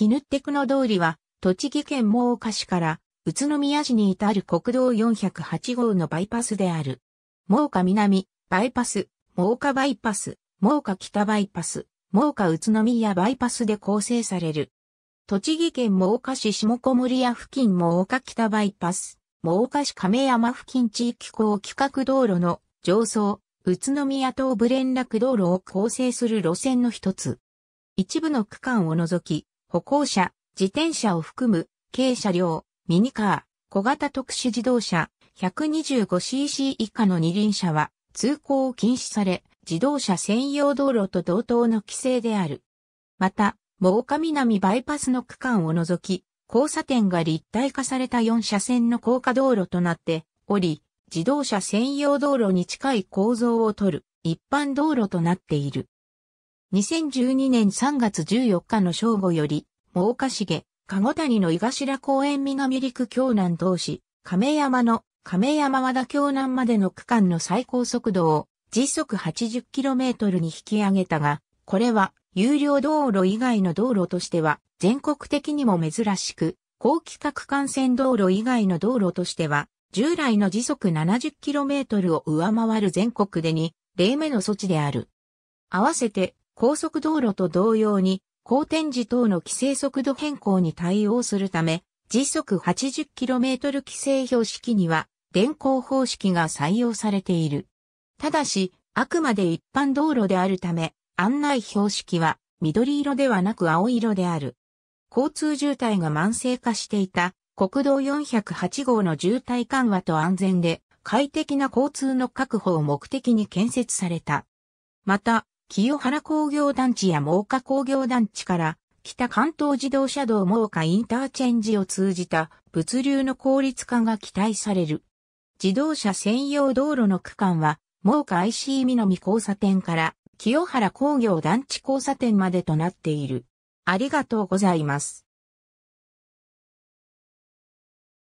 キヌッテクの通りは、栃木県真岡市から宇都宮市に至る国道408号のバイパスである。真岡南、バイパス、真岡バイパス、真岡北バイパス、真岡宇都宮バイパスで構成される。栃木県真岡市下小森屋付近真岡北バイパス、真岡市亀山付近地域高規格道路の上層、宇都宮東部連絡道路を構成する路線の一つ。一部の区間を除き、歩行者、自転車を含む、軽車両、ミニカー、小型特殊自動車、125cc 以下の二輪車は、通行を禁止され、自動車専用道路と同等の規制である。また、真岡南バイパスの区間を除き、交差点が立体化された4車線の高架道路となっており、自動車専用道路に近い構造をとる一般道路となっている。2012年3月14日の正午より、もうかしげ、谷の井頭公園南陸京南同士、亀山の亀山和田京南までの区間の最高速度を時速 80km に引き上げたが、これは有料道路以外の道路としては全国的にも珍しく、高規格幹線道路以外の道路としては、従来の時速 70km を上回る全国でに、例目の措置である。合わせて高速道路と同様に、高天時等の規制速度変更に対応するため、時速 80km 規制標識には、電光方式が採用されている。ただし、あくまで一般道路であるため、案内標識は緑色ではなく青色である。交通渋滞が慢性化していた国道408号の渋滞緩和と安全で快適な交通の確保を目的に建設された。また、清原工業団地や猛岡工業団地から北関東自動車道真岡インターチェンジを通じた物流の効率化が期待される。自動車専用道路の区間は真岡 IC 南交差点から清原工業団地交差点までとなっている。ありがとうございます。